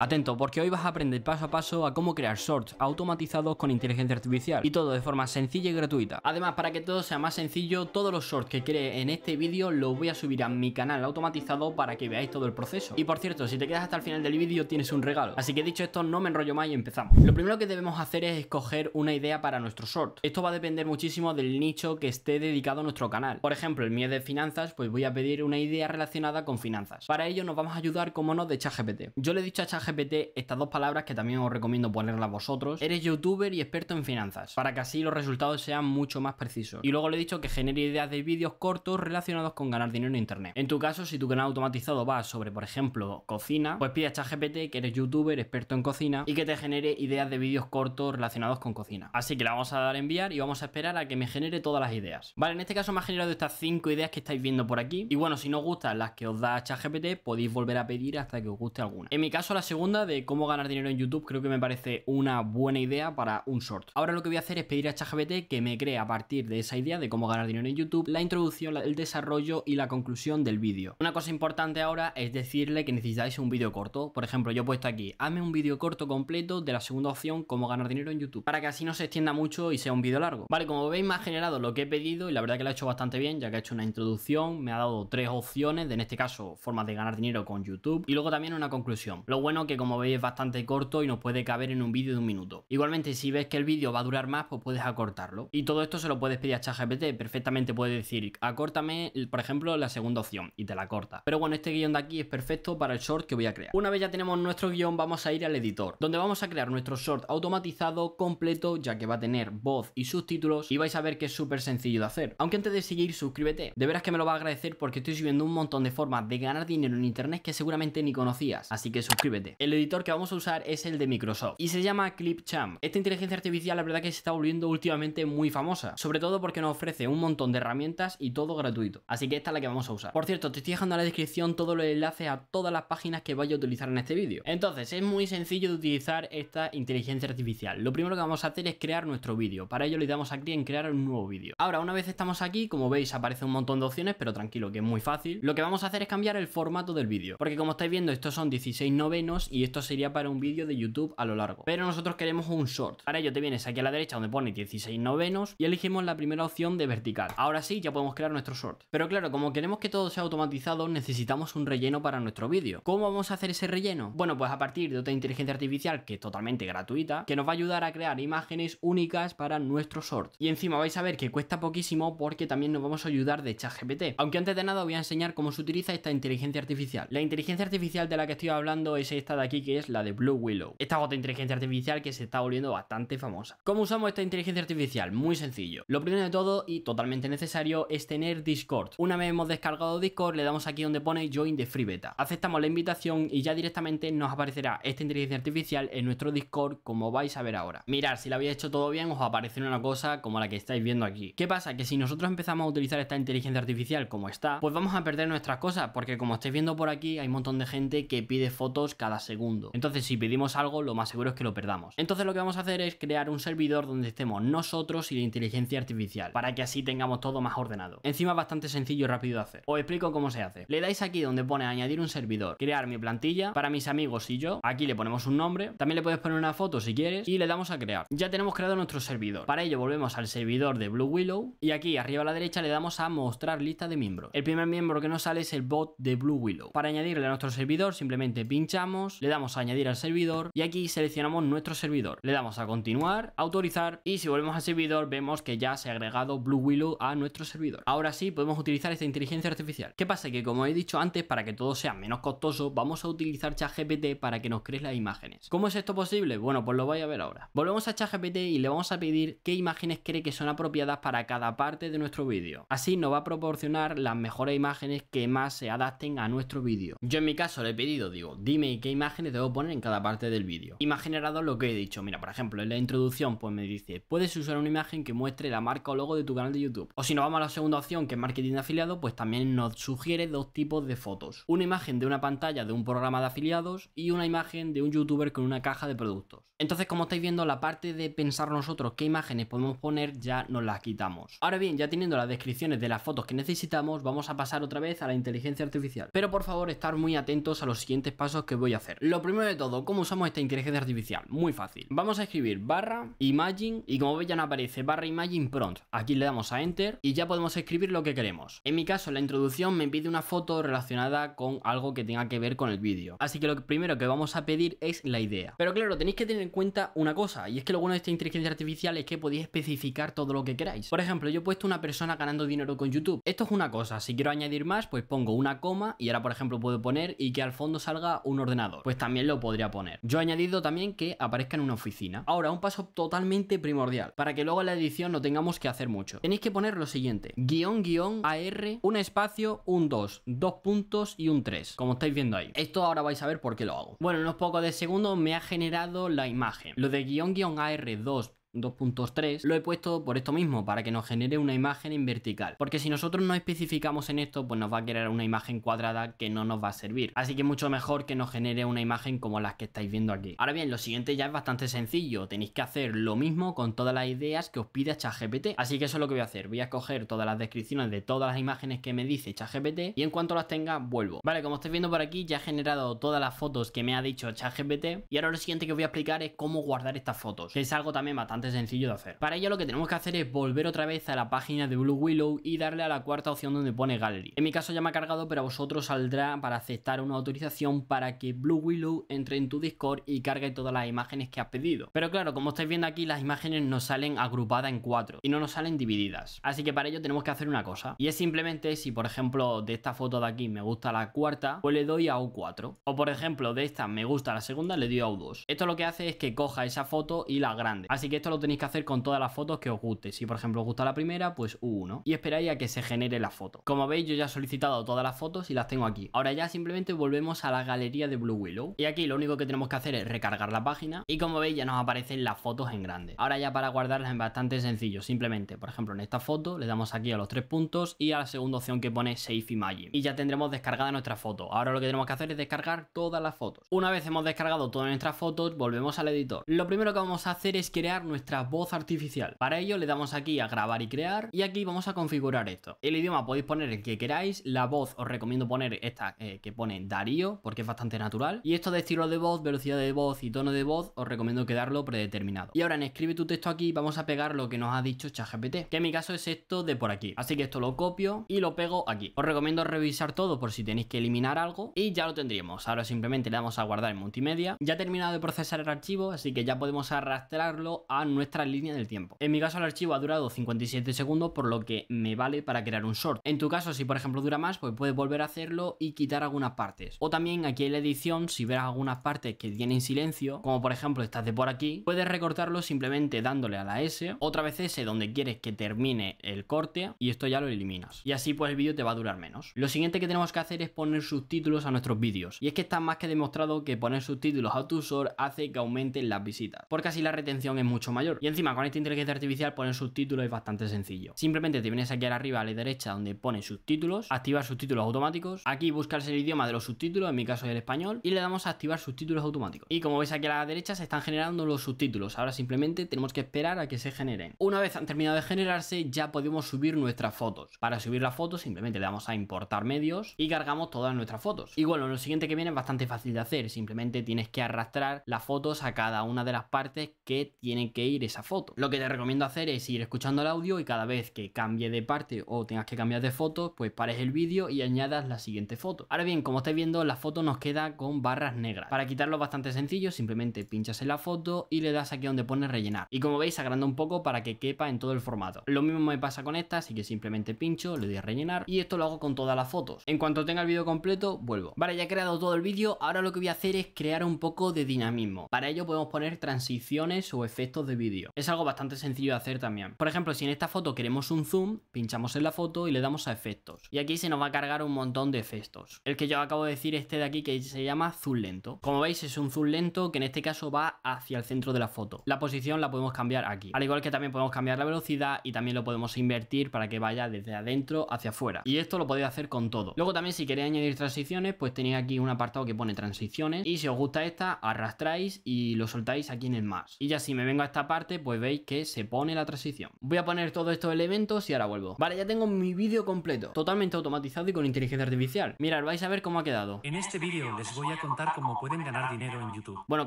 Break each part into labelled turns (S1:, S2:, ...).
S1: Atento, porque hoy vas a aprender paso a paso a cómo crear shorts automatizados con inteligencia artificial y todo de forma sencilla y gratuita. Además, para que todo sea más sencillo, todos los shorts que cree en este vídeo los voy a subir a mi canal automatizado para que veáis todo el proceso. Y por cierto, si te quedas hasta el final del vídeo tienes un regalo. Así que dicho esto, no me enrollo más y empezamos. Lo primero que debemos hacer es escoger una idea para nuestro short. Esto va a depender muchísimo del nicho que esté dedicado a nuestro canal. Por ejemplo, el mío de finanzas, pues voy a pedir una idea relacionada con finanzas. Para ello nos vamos a ayudar, como no, de ChatGPT. Yo le he dicho a ChatGPT estas dos palabras que también os recomiendo ponerlas vosotros. Eres youtuber y experto en finanzas, para que así los resultados sean mucho más precisos. Y luego le he dicho que genere ideas de vídeos cortos relacionados con ganar dinero en internet. En tu caso, si tu canal automatizado va sobre, por ejemplo, cocina, pues pide a ChatGPT que eres youtuber, experto en cocina y que te genere ideas de vídeos cortos relacionados con cocina. Así que la vamos a dar a enviar y vamos a esperar a que me genere todas las ideas. Vale, en este caso me ha generado estas cinco ideas que estáis viendo por aquí. Y bueno, si no os gustan las que os da ChatGPT, podéis volver a pedir hasta que os guste alguna. En mi caso, la segunda de cómo ganar dinero en YouTube creo que me parece una buena idea para un short. Ahora lo que voy a hacer es pedir a ChatGPT que me cree a partir de esa idea de cómo ganar dinero en YouTube la introducción, el desarrollo y la conclusión del vídeo. Una cosa importante ahora es decirle que necesitáis un vídeo corto. Por ejemplo, yo he puesto aquí, hazme un vídeo corto completo de la segunda opción, cómo ganar dinero en YouTube, para que así no se extienda mucho y sea un vídeo largo. Vale, como veis me ha generado lo que he pedido y la verdad que lo ha hecho bastante bien, ya que ha hecho una introducción, me ha dado tres opciones, de, en este caso formas de ganar dinero con YouTube y luego también una conclusión. Lo bueno que como veis es bastante corto y nos puede caber en un vídeo de un minuto. Igualmente, si ves que el vídeo va a durar más, pues puedes acortarlo. Y todo esto se lo puedes pedir a ChatGPT, perfectamente puede decir, acórtame, por ejemplo, la segunda opción y te la corta. Pero bueno, este guión de aquí es perfecto para el short que voy a crear. Una vez ya tenemos nuestro guión, vamos a ir al editor, donde vamos a crear nuestro short automatizado completo, ya que va a tener voz y subtítulos y vais a ver que es súper sencillo de hacer. Aunque antes de seguir, suscríbete. De veras que me lo va a agradecer porque estoy subiendo un montón de formas de ganar dinero en internet que seguramente ni conocías. Así que suscríbete. El editor que vamos a usar es el de Microsoft y se llama Clipchamp. Esta inteligencia artificial la verdad que se está volviendo últimamente muy famosa, sobre todo porque nos ofrece un montón de herramientas y todo gratuito. Así que esta es la que vamos a usar. Por cierto, te estoy dejando en la descripción todos los enlaces a todas las páginas que vaya a utilizar en este vídeo. Entonces, es muy sencillo de utilizar esta inteligencia artificial. Lo primero que vamos a hacer es crear nuestro vídeo. Para ello le damos aquí en crear un nuevo vídeo. Ahora, una vez estamos aquí, como veis, aparece un montón de opciones, pero tranquilo, que es muy fácil. Lo que vamos a hacer es cambiar el formato del vídeo, porque como estáis viendo, estos son 16 novenos y esto sería para un vídeo de YouTube a lo largo. Pero nosotros queremos un short. Para ello te vienes aquí a la derecha donde pone 16 novenos y elegimos la primera opción de vertical. Ahora sí, ya podemos crear nuestro short. Pero claro, como queremos que todo sea automatizado, necesitamos un relleno para nuestro vídeo. ¿Cómo vamos a hacer ese relleno? Bueno, pues a partir de otra inteligencia artificial que es totalmente gratuita, que nos va a ayudar a crear imágenes únicas para nuestro short. Y encima vais a ver que cuesta poquísimo porque también nos vamos a ayudar de ChatGPT. Aunque antes de nada voy a enseñar cómo se utiliza esta inteligencia artificial. La inteligencia artificial de la que estoy hablando es esta de aquí que es la de Blue Willow. Esta otra inteligencia artificial que se está volviendo bastante famosa. ¿Cómo usamos esta inteligencia artificial? Muy sencillo. Lo primero de todo y totalmente necesario es tener Discord. Una vez hemos descargado Discord le damos aquí donde pone Join de Free Beta. Aceptamos la invitación y ya directamente nos aparecerá esta inteligencia artificial en nuestro Discord como vais a ver ahora. Mirad, si lo habéis hecho todo bien os aparecerá una cosa como la que estáis viendo aquí. ¿Qué pasa? Que si nosotros empezamos a utilizar esta inteligencia artificial como está, pues vamos a perder nuestras cosas porque como estáis viendo por aquí hay un montón de gente que pide fotos cada segundo. Entonces si pedimos algo lo más seguro es que lo perdamos. Entonces lo que vamos a hacer es crear un servidor donde estemos nosotros y la inteligencia artificial para que así tengamos todo más ordenado. Encima es bastante sencillo y rápido de hacer. Os explico cómo se hace. Le dais aquí donde pone añadir un servidor, crear mi plantilla para mis amigos y yo. Aquí le ponemos un nombre. También le puedes poner una foto si quieres y le damos a crear. Ya tenemos creado nuestro servidor. Para ello volvemos al servidor de Blue Willow y aquí arriba a la derecha le damos a mostrar lista de miembros. El primer miembro que nos sale es el bot de Blue Willow. Para añadirle a nuestro servidor simplemente pinchamos le damos a añadir al servidor y aquí seleccionamos nuestro servidor. Le damos a continuar, autorizar y si volvemos al servidor vemos que ya se ha agregado Blue Willow a nuestro servidor. Ahora sí podemos utilizar esta inteligencia artificial. ¿Qué pasa? Que como he dicho antes, para que todo sea menos costoso, vamos a utilizar ChatGPT para que nos crees las imágenes. ¿Cómo es esto posible? Bueno, pues lo voy a ver ahora. Volvemos a ChatGPT y le vamos a pedir qué imágenes cree que son apropiadas para cada parte de nuestro vídeo. Así nos va a proporcionar las mejores imágenes que más se adapten a nuestro vídeo. Yo en mi caso le he pedido, digo, dime qué imágenes debo poner en cada parte del vídeo. Y más generado lo que he dicho. Mira, por ejemplo, en la introducción pues me dice, puedes usar una imagen que muestre la marca o logo de tu canal de YouTube. O si nos vamos a la segunda opción, que es marketing de afiliado, pues también nos sugiere dos tipos de fotos. Una imagen de una pantalla de un programa de afiliados y una imagen de un youtuber con una caja de productos. Entonces, como estáis viendo, la parte de pensar nosotros qué imágenes podemos poner ya nos las quitamos. Ahora bien, ya teniendo las descripciones de las fotos que necesitamos, vamos a pasar otra vez a la inteligencia artificial. Pero por favor, estar muy atentos a los siguientes pasos que voy a hacer. Lo primero de todo, ¿cómo usamos esta inteligencia artificial? Muy fácil. Vamos a escribir barra imagine y como veis ya no aparece barra imagine prompt. Aquí le damos a enter y ya podemos escribir lo que queremos. En mi caso, la introducción me pide una foto relacionada con algo que tenga que ver con el vídeo. Así que lo primero que vamos a pedir es la idea. Pero claro, tenéis que tener en cuenta una cosa y es que lo bueno de esta inteligencia artificial es que podéis especificar todo lo que queráis. Por ejemplo, yo he puesto una persona ganando dinero con YouTube. Esto es una cosa. Si quiero añadir más, pues pongo una coma y ahora, por ejemplo, puedo poner y que al fondo salga un ordenador. Pues también lo podría poner. Yo he añadido también que aparezca en una oficina. Ahora, un paso totalmente primordial, para que luego en la edición no tengamos que hacer mucho. Tenéis que poner lo siguiente, guión, guión, AR, un espacio, un 2, dos puntos y un 3, como estáis viendo ahí. Esto ahora vais a ver por qué lo hago. Bueno, en unos pocos de segundos me ha generado la imagen. Lo de guión, guión, AR, 2, 2.3 lo he puesto por esto mismo, para que nos genere una imagen en vertical. Porque si nosotros no especificamos en esto, pues nos va a crear una imagen cuadrada que no nos va a servir. Así que mucho mejor que nos genere una imagen como las que estáis viendo aquí. Ahora bien, lo siguiente ya es bastante sencillo. Tenéis que hacer lo mismo con todas las ideas que os pide ChatGPT. Así que eso es lo que voy a hacer. Voy a escoger todas las descripciones de todas las imágenes que me dice ChatGPT y en cuanto las tenga, vuelvo. Vale, como estáis viendo por aquí, ya he generado todas las fotos que me ha dicho ChatGPT y ahora lo siguiente que os voy a explicar es cómo guardar estas fotos, que es algo también bastante sencillo de hacer. Para ello lo que tenemos que hacer es volver otra vez a la página de Blue Willow y darle a la cuarta opción donde pone Gallery. En mi caso ya me ha cargado, pero a vosotros saldrá para aceptar una autorización para que Blue Willow entre en tu Discord y cargue todas las imágenes que has pedido. Pero claro, como estáis viendo aquí, las imágenes nos salen agrupadas en cuatro y no nos salen divididas. Así que para ello tenemos que hacer una cosa. Y es simplemente si, por ejemplo, de esta foto de aquí me gusta la cuarta, pues le doy a U4. O por ejemplo, de esta me gusta la segunda, le doy a U2. Esto lo que hace es que coja esa foto y la grande. Así que esto lo tenéis que hacer con todas las fotos que os guste. Si por ejemplo os gusta la primera, pues U1. Uh, y esperáis a que se genere la foto. Como veis, yo ya he solicitado todas las fotos y las tengo aquí. Ahora ya simplemente volvemos a la galería de Blue Willow. Y aquí lo único que tenemos que hacer es recargar la página. Y como veis, ya nos aparecen las fotos en grande. Ahora ya para guardarlas es bastante sencillo. Simplemente, por ejemplo, en esta foto le damos aquí a los tres puntos y a la segunda opción que pone Safe Imagine. Y ya tendremos descargada nuestra foto. Ahora lo que tenemos que hacer es descargar todas las fotos. Una vez hemos descargado todas nuestras fotos, volvemos al editor. Lo primero que vamos a hacer es crear nuestra voz artificial. Para ello le damos aquí a grabar y crear y aquí vamos a configurar esto. El idioma podéis poner el que queráis, la voz os recomiendo poner esta eh, que pone Darío porque es bastante natural y esto de estilo de voz, velocidad de voz y tono de voz os recomiendo quedarlo predeterminado. Y ahora en escribe tu texto aquí vamos a pegar lo que nos ha dicho ChatGPT, que en mi caso es esto de por aquí. Así que esto lo copio y lo pego aquí. Os recomiendo revisar todo por si tenéis que eliminar algo y ya lo tendríamos. Ahora simplemente le damos a guardar en multimedia. Ya ha terminado de procesar el archivo, así que ya podemos arrastrarlo a nuestra línea del tiempo. En mi caso el archivo ha durado 57 segundos, por lo que me vale para crear un short. En tu caso, si por ejemplo dura más, pues puedes volver a hacerlo y quitar algunas partes. O también aquí en la edición, si verás algunas partes que tienen silencio, como por ejemplo estas de por aquí, puedes recortarlo simplemente dándole a la S, otra vez S donde quieres que termine el corte y esto ya lo eliminas. Y así pues el vídeo te va a durar menos. Lo siguiente que tenemos que hacer es poner subtítulos a nuestros vídeos. Y es que está más que demostrado que poner subtítulos a tu short hace que aumenten las visitas, porque así la retención es mucho más mayor. Y encima con esta inteligencia artificial poner subtítulos es bastante sencillo. Simplemente te vienes aquí arriba a la derecha donde pone subtítulos, activar subtítulos automáticos, aquí buscarse el idioma de los subtítulos, en mi caso es el español, y le damos a activar subtítulos automáticos. Y como veis aquí a la derecha se están generando los subtítulos, ahora simplemente tenemos que esperar a que se generen. Una vez han terminado de generarse ya podemos subir nuestras fotos. Para subir las fotos simplemente le damos a importar medios y cargamos todas nuestras fotos. Y bueno, lo siguiente que viene es bastante fácil de hacer, simplemente tienes que arrastrar las fotos a cada una de las partes que tienen que ir esa foto. Lo que te recomiendo hacer es ir escuchando el audio y cada vez que cambie de parte o tengas que cambiar de foto, pues pares el vídeo y añadas la siguiente foto. Ahora bien, como estáis viendo, la foto nos queda con barras negras. Para quitarlo bastante sencillo, simplemente pinchas en la foto y le das aquí donde pone rellenar. Y como veis, agranda un poco para que quepa en todo el formato. Lo mismo me pasa con esta, así que simplemente pincho, le doy a rellenar y esto lo hago con todas las fotos. En cuanto tenga el vídeo completo, vuelvo. Vale, ya he creado todo el vídeo, ahora lo que voy a hacer es crear un poco de dinamismo. Para ello podemos poner transiciones o efectos de vídeo. Es algo bastante sencillo de hacer también. Por ejemplo, si en esta foto queremos un zoom, pinchamos en la foto y le damos a efectos. Y aquí se nos va a cargar un montón de efectos. El que yo acabo de decir, este de aquí, que se llama zoom lento. Como veis, es un zoom lento que en este caso va hacia el centro de la foto. La posición la podemos cambiar aquí. Al igual que también podemos cambiar la velocidad y también lo podemos invertir para que vaya desde adentro hacia afuera. Y esto lo podéis hacer con todo. Luego también si queréis añadir transiciones, pues tenéis aquí un apartado que pone transiciones. Y si os gusta esta, arrastráis y lo soltáis aquí en el más. Y ya si me vengo a esta parte, pues veis que se pone la transición. Voy a poner todos estos elementos y ahora vuelvo. Vale, ya tengo mi vídeo completo, totalmente automatizado y con inteligencia artificial. Mirad, vais a ver cómo ha quedado. En este vídeo les voy a contar cómo pueden ganar dinero en YouTube. Bueno,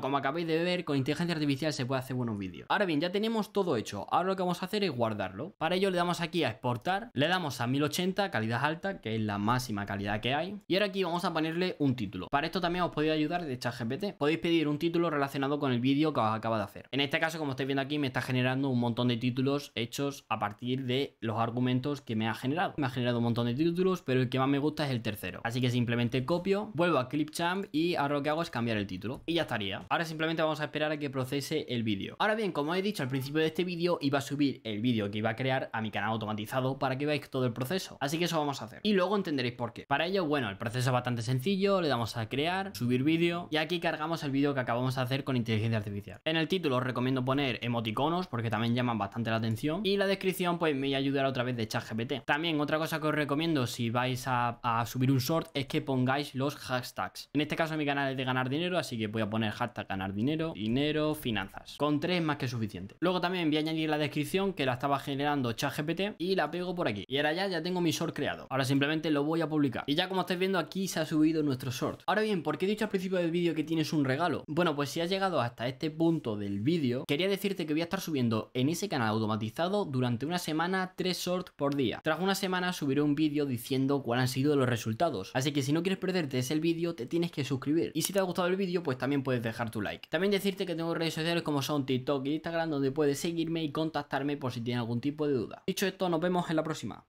S1: como acabáis de ver, con inteligencia artificial se puede hacer buenos vídeos. Ahora bien, ya tenemos todo hecho. Ahora lo que vamos a hacer es guardarlo. Para ello le damos aquí a exportar, le damos a 1080, calidad alta, que es la máxima calidad que hay. Y ahora aquí vamos a ponerle un título. Para esto también os podéis ayudar de ChatGPT. Podéis pedir un título relacionado con el vídeo que os acaba de hacer. En este caso, como estáis aquí me está generando un montón de títulos hechos a partir de los argumentos que me ha generado. Me ha generado un montón de títulos, pero el que más me gusta es el tercero. Así que simplemente copio, vuelvo a Clipchamp y ahora lo que hago es cambiar el título. Y ya estaría. Ahora simplemente vamos a esperar a que procese el vídeo. Ahora bien, como he dicho al principio de este vídeo, iba a subir el vídeo que iba a crear a mi canal automatizado para que veáis todo el proceso. Así que eso vamos a hacer. Y luego entenderéis por qué. Para ello, bueno, el proceso es bastante sencillo. Le damos a crear, subir vídeo y aquí cargamos el vídeo que acabamos de hacer con inteligencia artificial. En el título os recomiendo poner emoticonos porque también llaman bastante la atención. Y la descripción pues me ayudará otra vez de ChatGPT. También otra cosa que os recomiendo si vais a, subir un short es que pongáis los hashtags. En este caso mi canal es de ganar dinero, así que voy a poner hashtag ganar dinero, dinero, finanzas. Con tres más que suficiente. Luego también voy a añadir la descripción que la estaba generando ChatGPT y la pego por aquí. Y ahora ya, ya tengo mi short creado. Ahora simplemente lo voy a publicar. Y ya como estáis viendo aquí se ha subido nuestro short. Ahora bien, ¿por qué he dicho al principio del vídeo que tienes un regalo? Bueno, pues si has llegado hasta este punto del vídeo, quería decir decirte que voy a estar subiendo en ese canal automatizado durante una semana tres shorts por día. Tras una semana subiré un vídeo diciendo cuáles han sido los resultados. Así que si no quieres perderte ese vídeo, te tienes que suscribir. Y si te ha gustado el vídeo, pues también puedes dejar tu like. También decirte que tengo redes sociales como son TikTok e Instagram, donde puedes seguirme y contactarme por si tienes algún tipo de duda. Dicho esto, nos vemos en la próxima.